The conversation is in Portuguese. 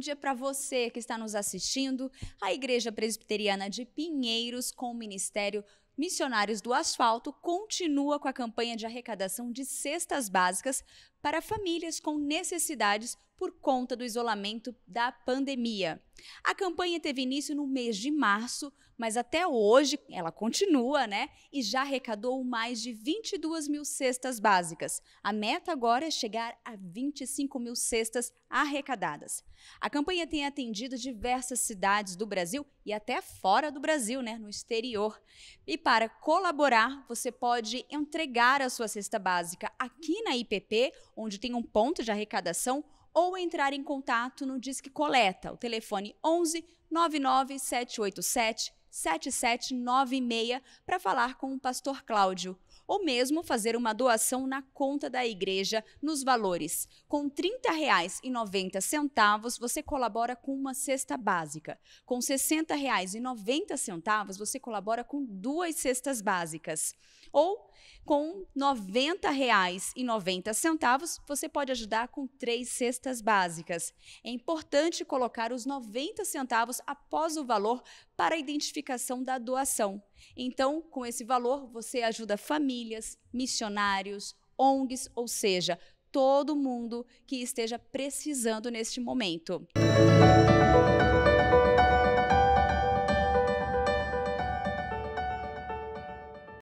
dia para você que está nos assistindo, a Igreja Presbiteriana de Pinheiros, com o Ministério Missionários do Asfalto, continua com a campanha de arrecadação de cestas básicas para famílias com necessidades por conta do isolamento da pandemia. A campanha teve início no mês de março, mas até hoje ela continua, né? E já arrecadou mais de 22 mil cestas básicas. A meta agora é chegar a 25 mil cestas arrecadadas. A campanha tem atendido diversas cidades do Brasil e até fora do Brasil, né? No exterior. E para colaborar, você pode entregar a sua cesta básica aqui na IPP, onde tem um ponto de arrecadação ou entrar em contato no Disque Coleta, o telefone 11 99787 7796 para falar com o pastor Cláudio, ou mesmo fazer uma doação na conta da igreja nos valores. Com R$ 30,90 você colabora com uma cesta básica. Com R$ 60,90 você colabora com duas cestas básicas. Ou com R$ 90,90, você pode ajudar com três cestas básicas. É importante colocar os 90 centavos após o valor para a identificação da doação. Então, com esse valor, você ajuda famílias, missionários, ONGs, ou seja, todo mundo que esteja precisando neste momento. Música